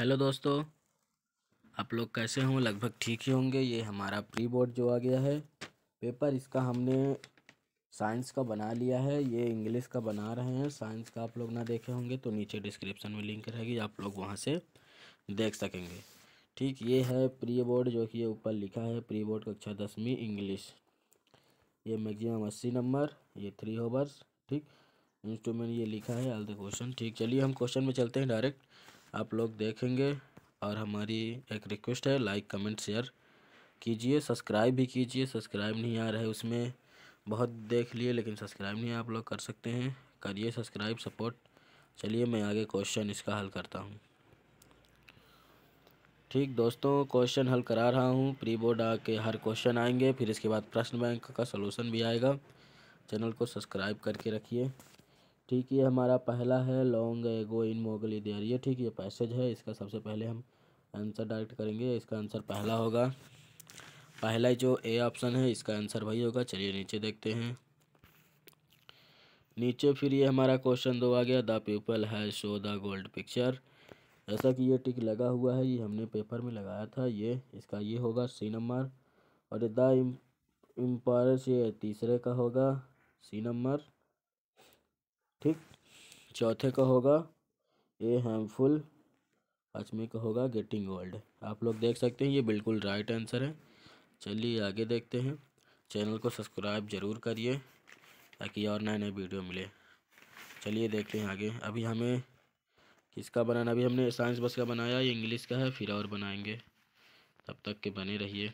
hello दोस्तों आप लोग कैसे हों लगभग ठीक ही होंगे ये हमारा प्री बोर्ड जो आ गया है पेपर इसका हमने साइंस का बना लिया है ये इंग्लिश का बना रहे हैं साइंस का आप लोग ना देखे होंगे तो नीचे डिस्क्रिप्शन में लिंक रहेगी आप लोग वहाँ से देख सकेंगे ठीक ये है प्री बोर्ड जो कि ये ऊपर लिखा है प्री बोर्ड कक्षा दसवीं इंग्लिश ये मैगजिम अस्सी नंबर ये थ्री होवर्स ठीक इंस्ट्रूमेंट ये लिखा है ऑल द क्वेश्चन ठीक चलिए हम क्वेश्चन में चलते हैं डायरेक्ट आप लोग देखेंगे और हमारी एक रिक्वेस्ट है लाइक कमेंट शेयर कीजिए सब्सक्राइब भी कीजिए सब्सक्राइब नहीं आ रहे उसमें बहुत देख लिए लेकिन सब्सक्राइब नहीं आप लोग कर सकते हैं करिए सब्सक्राइब सपोर्ट चलिए मैं आगे क्वेश्चन इसका हल करता हूँ ठीक दोस्तों क्वेश्चन हल करा रहा हूँ प्री बोर्ड के हर क्वेश्चन आएंगे फिर इसके बाद प्रश्न बैंक का सलूशन भी आएगा चैनल को सब्सक्राइब करके रखिए ठीक ये हमारा पहला है लॉन्ग एगो इन मोगली देर ये ठीक ये पैसेज है इसका सबसे पहले हम आंसर डायरेक्ट करेंगे इसका आंसर पहला होगा पहला जो ए ऑप्शन है इसका आंसर वही होगा चलिए नीचे देखते हैं नीचे फिर ये हमारा क्वेश्चन दो आ गया द पीपल है शो द गोल्ड पिक्चर जैसा कि ये टिक लगा हुआ है ये हमने पेपर में लगाया था ये इसका ये होगा सी नंबर और द इम्पायर ये तीसरे का होगा सी नंबर ठीक चौथे का होगा ए हैमफुल पाँचवें का होगा गेटिंग ओल्ड आप लोग देख सकते हैं ये बिल्कुल राइट आंसर है चलिए आगे देखते हैं चैनल को सब्सक्राइब ज़रूर करिए ताकि और नए नए वीडियो मिले चलिए देखते हैं आगे अभी हमें किसका बनाना अभी हमने साइंस बस का बनाया ये इंग्लिश का है फिर और बनाएंगे तब तक के बने रहिए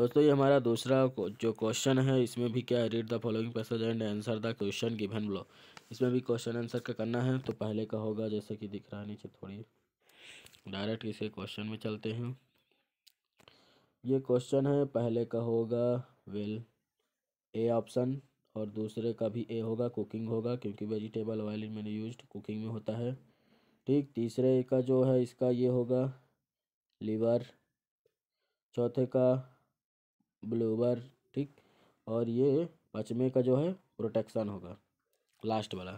दोस्तों ये हमारा दूसरा जो क्वेश्चन है इसमें भी क्या है read the following passage and answer the question given below इसमें भी क्वेश्चन आंसर का करना है तो पहले का होगा जैसे कि दिख रहा है नीचे थोड़ी डायरेक्ट इसे क्वेश्चन में चलते हैं ये क्वेश्चन है पहले का होगा विल ए ऑप्शन और दूसरे का भी ए होगा कुकिंग होगा क्योंकि वेजिटेबल ऑयल मैंने यूज कुकिंग में होता है ठीक तीसरे का जो है इसका ये होगा लीवर चौथे का ब्लोवर ठीक और ये पचमे का जो है प्रोटेक्शन होगा लास्ट वाला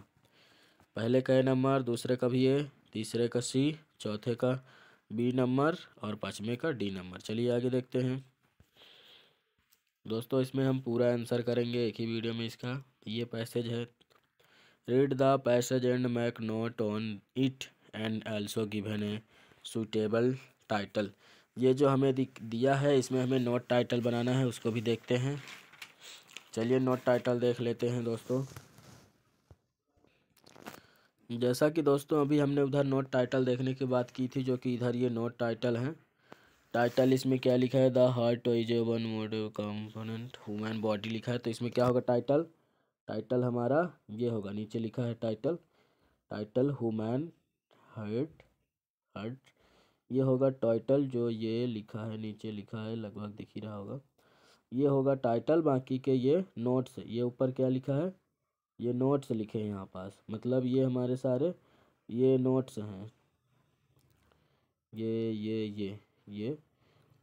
पहले का ए नंबर दूसरे का भी ए तीसरे का सी चौथे का बी नंबर और पाँचवें का डी नंबर चलिए आगे देखते हैं दोस्तों इसमें हम पूरा आंसर करेंगे एक ही वीडियो में इसका ये पैसेज है read the passage and make note on it and also given a suitable title ये जो हमें दिया है इसमें हमें नोट टाइटल बनाना है उसको भी देखते हैं चलिए नोट टाइटल देख लेते हैं दोस्तों जैसा कि दोस्तों अभी हमने उधर नोट टाइटल देखने की बात की थी जो कि इधर ये नोट टाइटल है टाइटल इसमें क्या लिखा है the heart is a one mode component human body लिखा है तो इसमें क्या होगा टाइटल टाइटल हमारा ये होगा नीचे लिखा है title title human heart heart ये होगा टाइटल जो ये लिखा है नीचे लिखा है लगभग दिख ही रहा होगा ये होगा टाइटल बाकी के ये नोट्स ये ऊपर क्या लिखा है ये नोट्स लिखे हैं यहाँ पास मतलब ये हमारे सारे ये नोट्स हैं ये ये ये ये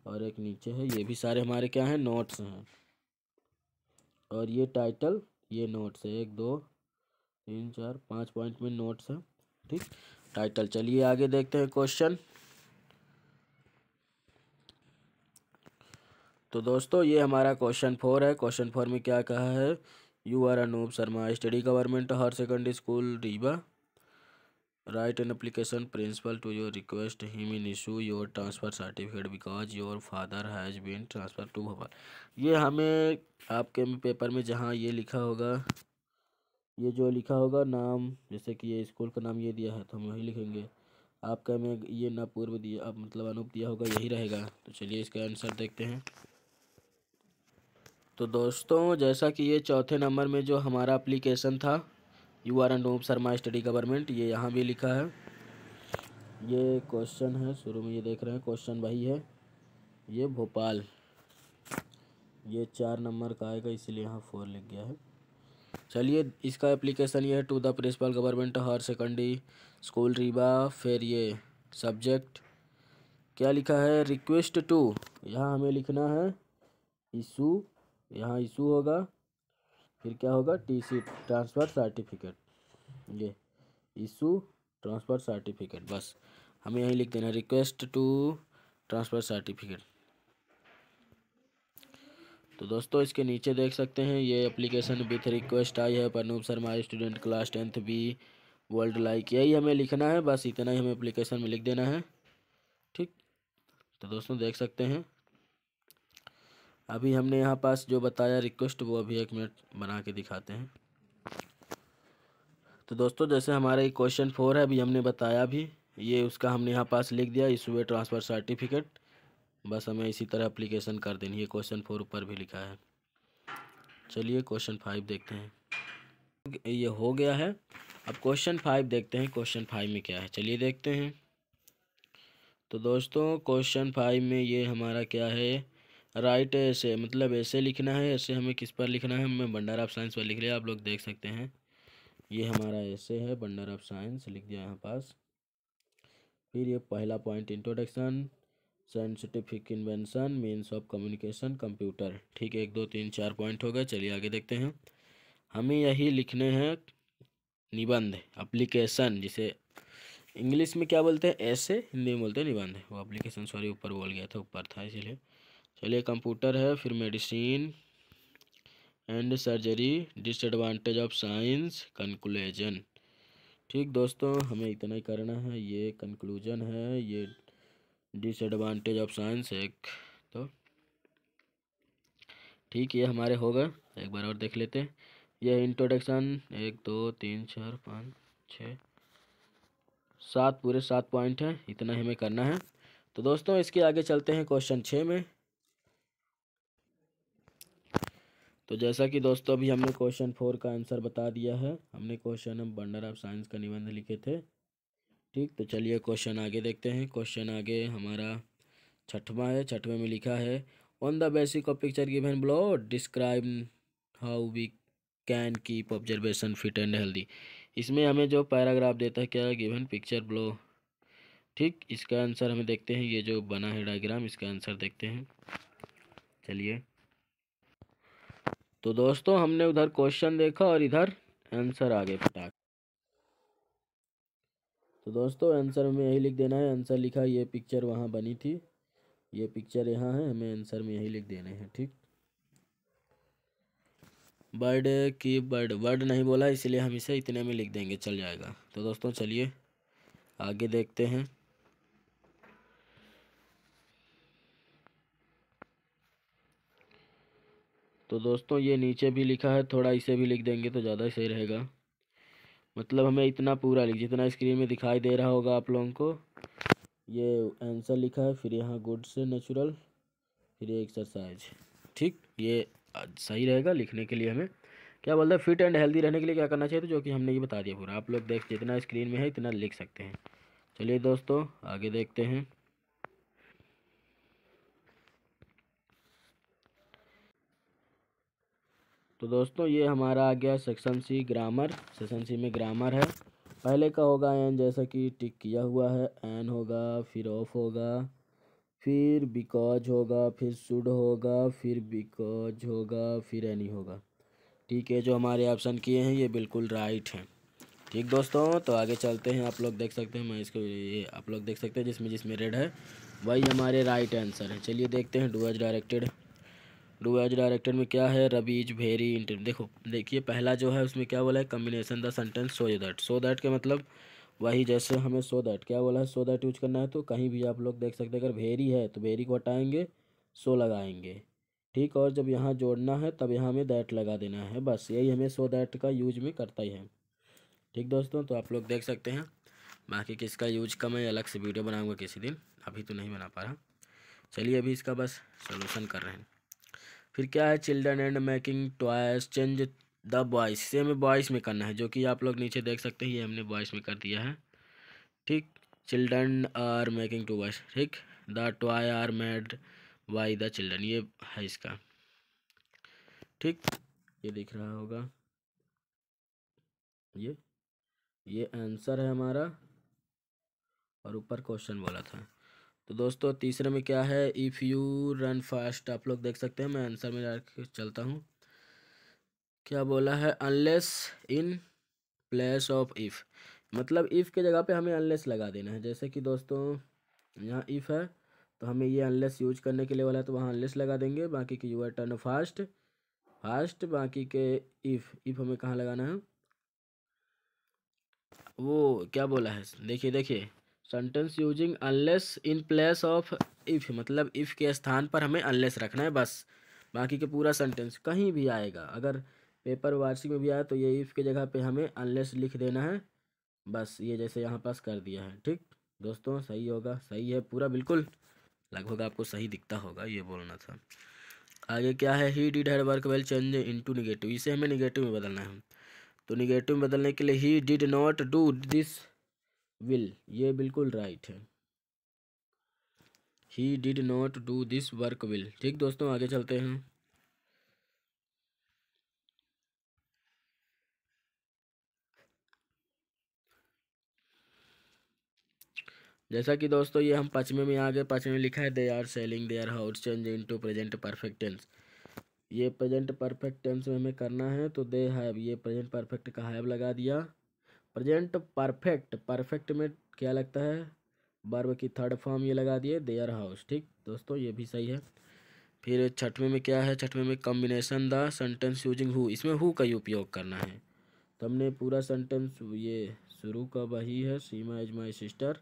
और एक नीचे है ये भी सारे हमारे क्या हैं नोट्स हैं और ये टाइटल ये नोट्स है एक दो तीन चार पाँच पॉइंट में नोट्स हैं ठीक टाइटल चलिए आगे देखते हैं क्वेश्चन तो दोस्तों ये हमारा क्वेश्चन फोर है क्वेश्चन फोर में क्या कहा है you are Anup Sharma study government higher secondary school Rewa write an application principal to your request him in issue your transfer certificate because your father has been transfer to Bhopal ये हमें आपके paper में जहाँ ये लिखा होगा ये जो लिखा होगा नाम जैसे कि ये स्कूल का नाम ये दिया है तो हम वही लिखेंगे आपका में ये ना पूर्व दिया आप मतलब अनूप दिया होगा यही रहेगा तो चलिए इसका आंसर देखते हैं तो दोस्तों जैसा कि ये चौथे नंबर में जो हमारा एप्लीकेशन था you are and Om Sharma study government ये यहाँ भी लिखा है ये क्वेश्चन है शुरू में ये देख रहे हैं क्वेश्चन वही है ये भोपाल ये चार नंबर का आएगा इसीलिए यहाँ फोर लिख गया है चलिए इसका एप्लीकेशन ये है to the principal government higher secondary school Rewa फिर ये सब्जेक्ट क्या लिखा है रिक्वेस्ट टू यहाँ हमें लिखना है इशू यहाँ इशू होगा फिर क्या होगा टीसी ट्रांसफ़र सर्टिफिकेट ये इशू ट्रांसफ़र सर्टिफिकेट बस हमें यहीं लिख देना रिक्वेस्ट टू ट्रांसफ़र सर्टिफिकेट तो दोस्तों इसके नीचे देख सकते हैं ये एप्लीकेशन विथ रिक्वेस्ट आई है Pranoop Sharma student class tenth B world like यही हमें लिखना है बस इतना ही हमें एप्लीकेशन में लिख देना है ठीक तो दोस्तों देख सकते हैं अभी हमने यहाँ पास जो बताया रिक्वेस्ट वो अभी एक मिनट बना के दिखाते हैं तो दोस्तों जैसे हमारा ये क्वेश्चन फोर है अभी हमने बताया भी ये उसका हमने यहाँ पास लिख दिया वे ट्रांसफ़र सर्टिफिकेट बस हमें इसी तरह अप्लीकेशन कर देनी है क्वेश्चन फोर ऊपर भी लिखा है चलिए क्वेश्चन फाइव देखते हैं ये हो गया है अब क्वेश्चन फाइव देखते हैं क्वेश्चन फाइव में क्या है चलिए देखते हैं तो दोस्तों क्वेश्चन फाइव में ये हमारा क्या है राइट ऐसे मतलब ऐसे लिखना है ऐसे हमें किस पर लिखना है हमें भंडार ऑफ साइंस पर लिख लिया आप लोग देख सकते हैं ये हमारा ऐसे है भंडार ऑफ साइंस लिख दिया यहाँ पास फिर ये पहला point introduction scientific invention means of communication computer ठीक है एक दो तीन चार पॉइंट हो गए चलिए आगे देखते हैं हमें यही लिखने हैं निबंध अप्लीकेशन जिसे इंग्लिश में क्या बोलते हैं ऐसे हिंदी में बोलते हैं निबंध वो अप्लीकेशन सॉरी ऊपर बोल गया था ऊपर था इसीलिए चलिए कंप्यूटर है फिर medicine and surgery disadvantage of science conclusion ठीक दोस्तों हमें इतना ही करना है ये कंक्लूजन है ये डिसएडवांटेज ऑफ साइंस एक तो ठीक ये हमारे हो गए एक बार और देख लेते हैं यह इंट्रोडक्शन एक दो तीन चार पाँच छः सात पूरे सात पॉइंट हैं इतना हमें करना है तो दोस्तों इसके आगे चलते हैं क्वेश्चन छः में तो जैसा कि दोस्तों अभी हमने क्वेश्चन फोर का आंसर बता दिया है हमने क्वेश्चन हम बंडर ऑफ साइंस का निबंध लिखे थे ठीक तो चलिए क्वेश्चन आगे देखते हैं क्वेश्चन आगे हमारा छठवा है छठवें में लिखा है on the basic of picture given below describe how we can keep observation fit and healthy इसमें हमें जो पैराग्राफ देता है क्या गिवन पिक्चर ब्लो ठीक इसका आंसर हमें देखते हैं ये जो बना है डायग्राम इसका आंसर देखते हैं चलिए तो दोस्तों हमने उधर क्वेश्चन देखा और इधर आंसर आ गए तो दोस्तों आंसर में यही लिख देना है आंसर लिखा ये पिक्चर वहाँ बनी थी ये पिक्चर यहाँ है हमें आंसर में यही लिख देने हैं ठीक बर्ड की बर्ड बर्ड नहीं बोला इसलिए हम इसे इतने में लिख देंगे चल जाएगा तो दोस्तों चलिए आगे देखते हैं तो दोस्तों ये नीचे भी लिखा है थोड़ा इसे भी लिख देंगे तो ज़्यादा सही रहेगा मतलब हमें इतना पूरा लिख जितना स्क्रीन में दिखाई दे रहा होगा आप लोगों को ये आंसर लिखा है फिर यहाँ गुड्स नेचुरल फिर ये एक्सरसाइज ठीक ये सही रहेगा लिखने के लिए हमें क्या बोलते हैं फिट एंड हेल्दी रहने के लिए क्या करना चाहिए तो जो कि हमने ये बता दिया पूरा आप लोग देख जितना स्क्रीन में है इतना लिख सकते हैं चलिए दोस्तों आगे देखते हैं तो दोस्तों ये हमारा आ गया section C grammar section C में ग्रामर है पहले का होगा एन जैसा कि टिक किया हुआ है एन होगा फिर ऑफ होगा फिर बिकॉज होगा फिर सुड होगा फिर बिकॉज होगा फिर एनी होगा ठीक है जो हमारे ऑप्शन किए हैं ये बिल्कुल राइट हैं ठीक दोस्तों तो आगे चलते हैं आप लोग देख सकते हैं मैं इसको ये आप लोग देख सकते हैं जिसमें जिसमें रेड है वही हमारे राइट आंसर है चलिए देखते हैं डूअर्स डायरेक्टेड एज डायरेक्टर में क्या है रबीज भेरी इंटर देखो देखिए पहला जो है उसमें क्या बोला है combination the sentence so that so that के मतलब वही जैसे हमें सो दैट क्या बोला है सो दैट यूज करना है तो कहीं भी आप लोग देख सकते हैं अगर भेरी है तो भेरी को हटाएंगे सो लगाएंगे ठीक और जब यहाँ जोड़ना है तब यहाँ हमें दैट लगा देना है बस यही हमें सो दैट का यूज में करता ही है ठीक दोस्तों तो आप लोग देख सकते हैं बाकी किसका यूज का मैं अलग से वीडियो बनाऊंगा किसी दिन अभी तो नहीं बना पा रहा चलिए अभी इसका बस सोल्यूशन कर रहे हैं फिर क्या है children and making toys change the voice से हमें बॉयस में करना है जो कि आप लोग नीचे देख सकते हैं ये हमने बॉयस में कर दिया है ठीक children are making toys ठीक the toy are made by the children ये है इसका ठीक ये दिख रहा होगा ये ये आंसर है हमारा और ऊपर क्वेश्चन बोला था तो दोस्तों तीसरे में क्या है इफ़ यू रन फास्ट आप लोग देख सकते हैं मैं आंसर में चलता हूँ क्या बोला है unless in place of if मतलब इफ़ के जगह पे हमें अनलेस लगा देना है जैसे कि दोस्तों यहाँ इफ़ है तो हमें ये अनलेस यूज करने के लिए वाला है तो वहाँ अनलेस लगा देंगे बाकी के you are turn fast fast बाकी के इफ़ इफ़ हमें कहाँ लगाना है वो क्या बोला है देखिए देखिए sentence using unless in place of if मतलब इफ़ के स्थान पर हमें अनलेस रखना है बस बाकी के पूरा सेंटेंस कहीं भी आएगा अगर पेपर वार्षिक में भी आया तो ये इफ़ के जगह पे हमें अनलेस लिख देना है बस ये जैसे यहाँ पास कर दिया है ठीक दोस्तों सही होगा सही है पूरा बिल्कुल लगभग आपको सही दिखता होगा ये बोलना था आगे क्या है he did her work well change into negative इसे हमें निगेटिव में बदलना है तो निगेटिव में बदलने के लिए he did not do this well ये बिल्कुल राइट है he did not do this work well ठीक दोस्तों आगे चलते हैं जैसा कि दोस्तों ये हम पचमे में आ गए पचमे में लिखा है they are selling their house change into present perfect tense ये प्रेजेंट परफेक्ट टेंस में हमें करना है तो दे हैव ये प्रेजेंट परफेक्ट का हैव लगा दिया प्रेजेंट परफेक्ट परफेक्ट में क्या लगता है बर्ब की थर्ड फॉर्म ये लगा दिए देयर हाउस ठीक दोस्तों ये भी सही है फिर छठवें में क्या है छठवें में combination the sentence using who इसमें हु का ही उपयोग करना है तो हमने पूरा सेंटेंस ये शुरू का वही है सीमा इज माई सिस्टर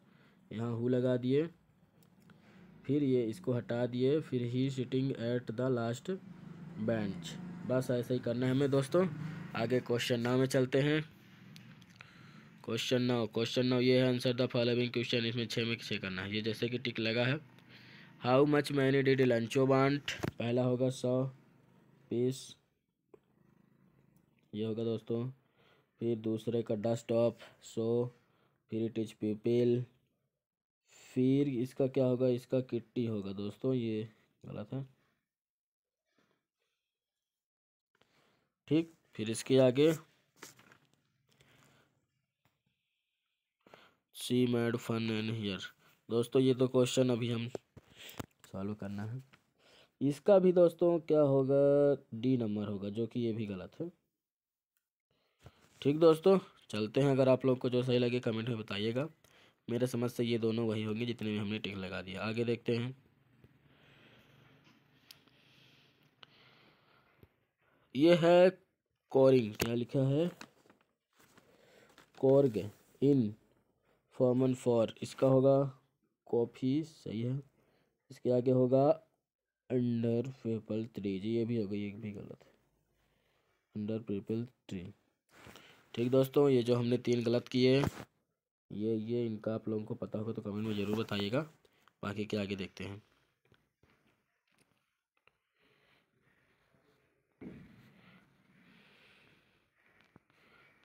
यहाँ हु लगा दिए फिर ये इसको हटा दिए फिर she sitting at the last bench बस ऐसे ही करना है हमें दोस्तों आगे क्वेश्चन नाव में चलते हैं क्वेश्चन नौ क्वेश्चन नौ ये है आंसर द फॉलोइंग क्वेश्चन इसमें छः में छः करना है ये जैसे कि टिक लगा है हाउ मच मैनी डिड लंचो बांट पहला होगा सौ पीस ये होगा दोस्तों फिर दूसरे का डस्ट ऑफ सो फिर इट इज पीपिल फिर इसका क्या होगा इसका किट्टी होगा दोस्तों ये गलत है ठीक फिर इसके आगे see mad fun an here दोस्तों ये तो क्वेश्चन अभी हम सॉल्व करना है इसका भी दोस्तों क्या होगा डी नंबर होगा जो कि ये भी गलत है ठीक दोस्तों चलते हैं अगर आप लोग को जो सही लगे कमेंट में बताइएगा मेरे समझ से ये दोनों वही होंगे जितने भी हमने टिक लगा दिया आगे देखते हैं ये है कोरिंग क्या लिखा है कोर्ग इन फॉर्मन फॉर इसका होगा कॉफ़ी सही है इसके आगे होगा अंडर पेपल ट्री जी ये भी हो गई एक भी गलत है अंडर पेपल ट्री ठीक दोस्तों ये जो हमने तीन गलत किए ये ये इनका आप लोगों को पता होगा तो कमेंट में ज़रूर बताइएगा बाकी के आगे देखते हैं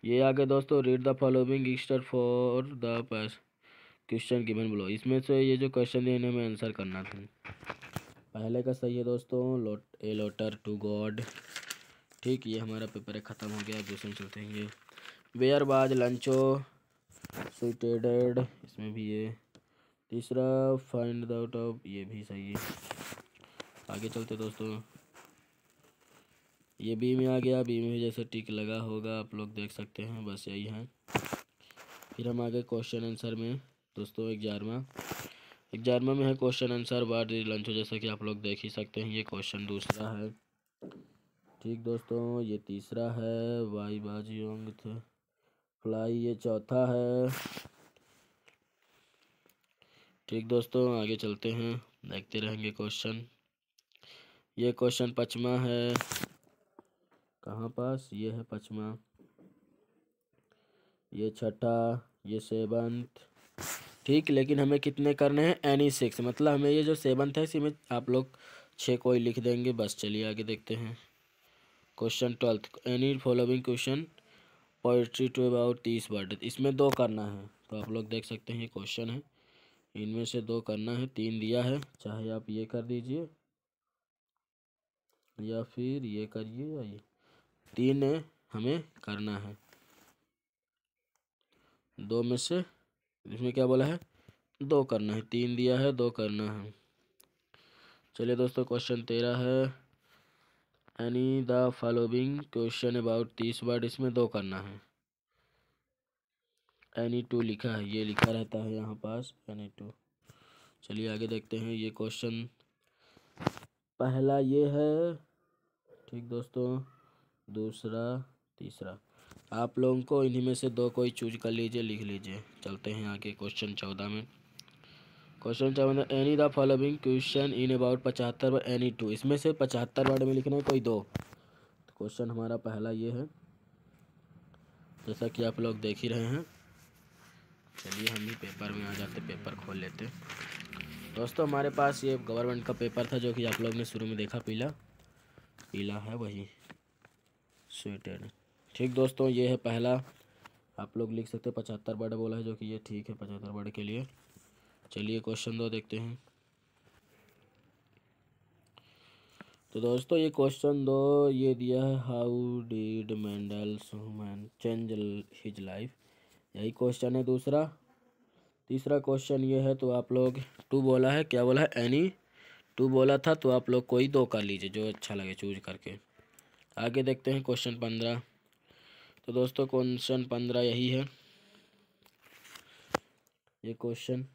ये आ गया दोस्तों read the following Easter for the question given बोलो इसमें से ये जो क्वेश्चन है इन्हें आंसर करना था पहले का सही है दोस्तों लोट ए लोटर टू गॉड ठीक ये हमारा पेपर है ख़त्म हो गया दूसरे चलते हैं ये वेयर बाज लंचो सुटेडेड इसमें भी ये तीसरा फाइंड आउट ऑफ ये भी सही है आगे चलते दोस्तों ये बी में आ गया बी में जैसे टिक लगा होगा आप लोग देख सकते हैं बस यही है फिर हम आ गए क्वेश्चन आंसर में दोस्तों ग्यारहवा ग्यारहवा में है क्वेश्चन आंसर बार लंच जैसा कि आप लोग देख ही सकते हैं ये क्वेश्चन दूसरा है ठीक दोस्तों ये तीसरा है वाई बाजी फ्लाई ये चौथा है ठीक दोस्तों आगे चलते हैं देखते रहेंगे क्वेश्चन ये क्वेश्चन पचमा है कहाँ पास ये है पचमा ये छठा ये सेवंथ ठीक लेकिन हमें कितने करने हैं एनी सिक्स e मतलब हमें ये जो सेवन्थ है इसी में आप लोग छः को ही लिख देंगे बस चलिए आगे देखते हैं question twelfth any following question poetry two about तीस वर्ड इसमें दो करना है तो आप लोग देख सकते हैं ये क्वेश्चन है इनमें से दो करना है तीन दिया है चाहे आप ये कर दीजिए या फिर ये करिए या ये तीन हमें करना है दो में से इसमें क्या बोला है दो करना है तीन दिया है दो करना है चलिए दोस्तों क्वेश्चन तेरह है any the following question about तीस वर्ड इसमें दो करना है एनी टू लिखा है ये लिखा रहता है यहाँ पास एनी टू चलिए आगे देखते हैं ये क्वेश्चन पहला ये है ठीक दोस्तों दूसरा तीसरा आप लोगों को इन्हीं में से दो कोई चूज कर लीजिए लिख लीजिए चलते हैं आगे क्वेश्चन चौदह में क्वेश्चन चौदह any the following question in about पचहत्तर व एनी टू इसमें से पचहत्तर वर्ड में लिखना है कोई दो क्वेश्चन तो हमारा पहला ये है जैसा कि आप लोग देख ही रहे हैं चलिए हम भी पेपर में आ जाते पेपर खोल लेते दोस्तों हमारे पास ये गवर्नमेंट का पेपर था जो कि आप लोग ने शुरू में देखा पीला पीला है वही स्वीटेड ठीक दोस्तों ये है पहला आप लोग लिख सकते हैं पचहत्तर वर्ड बोला है जो कि ये ठीक है पचहत्तर वर्ड के लिए चलिए क्वेश्चन दो देखते हैं तो दोस्तों ये क्वेश्चन दो ये दिया है हाउ डिड मैंडल्स हुमैन चेंज हिज लाइफ यही क्वेश्चन है दूसरा तीसरा क्वेश्चन ये है तो आप लोग टू बोला है क्या बोला है एनी टू बोला था तो आप लोग कोई दो कर लीजिए जो अच्छा लगे चूज करके आगे देखते हैं क्वेश्चन पंद्रह तो दोस्तों क्वेश्चन पंद्रह यही है ये क्वेश्चन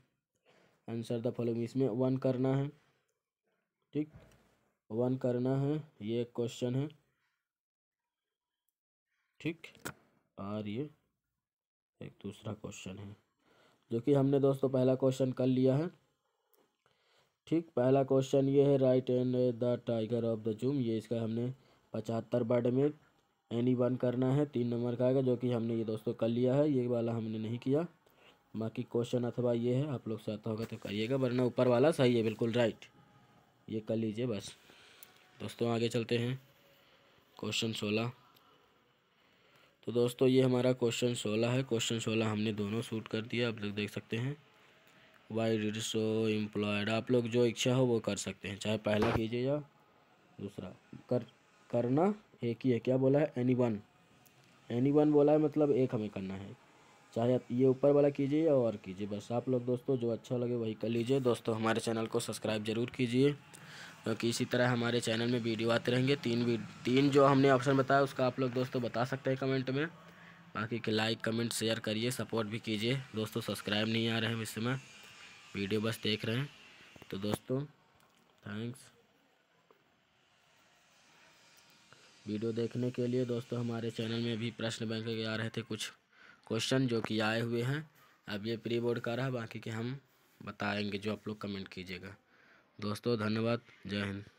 आंसर द फॉलोइंग इसमें वन करना है ठीक वन करना है ये एक क्वेश्चन है ठीक और ये एक दूसरा क्वेश्चन है जो कि हमने दोस्तों पहला क्वेश्चन कर लिया है ठीक पहला क्वेश्चन ये है write and the tiger of the zoo ये इसका हमने पचहत्तर वर्ड में एनी वन करना है तीन नंबर का आएगा जो कि हमने ये दोस्तों कर लिया है ये वाला हमने नहीं किया बाकी क्वेश्चन अथवा ये है आप लोग से आता होगा तो करिएगा वरना ऊपर वाला सही है बिल्कुल राइट ये कर लीजिए बस दोस्तों आगे चलते हैं क्वेश्चन सोलह तो दोस्तों ये हमारा क्वेश्चन सोलह है क्वेश्चन सोलह हमने दोनों सूट कर दिया आप लोग देख सकते हैं वाई डिड सो एम्प्लॉयड आप लोग जो इच्छा हो वो कर सकते हैं चाहे पहला कीजिए या दूसरा कर करना एक ही है क्या बोला है एनी वन एनी वन बोला है मतलब एक हमें करना है चाहे आप ये ऊपर वाला कीजिए या और कीजिए बस आप लोग दोस्तों जो अच्छा लगे वही कर लीजिए दोस्तों हमारे चैनल को सब्सक्राइब ज़रूर कीजिए क्योंकि इसी तरह हमारे चैनल में वीडियो आते रहेंगे तीन तीन जो हमने ऑप्शन बताया उसका आप लोग दोस्तों बता सकते हैं कमेंट में बाकी के लाइक कमेंट शेयर करिए सपोर्ट भी कीजिए दोस्तों सब्सक्राइब नहीं आ रहे हैं इस समय वीडियो बस देख रहे हैं तो दोस्तों थैंक्स वीडियो देखने के लिए दोस्तों हमारे चैनल में भी प्रश्न बैंक के आ रहे थे कुछ क्वेश्चन जो कि आए हुए हैं अब ये प्री बोर्ड का रहा बाकी के हम बताएंगे जो आप लोग कमेंट कीजिएगा दोस्तों धन्यवाद जय हिंद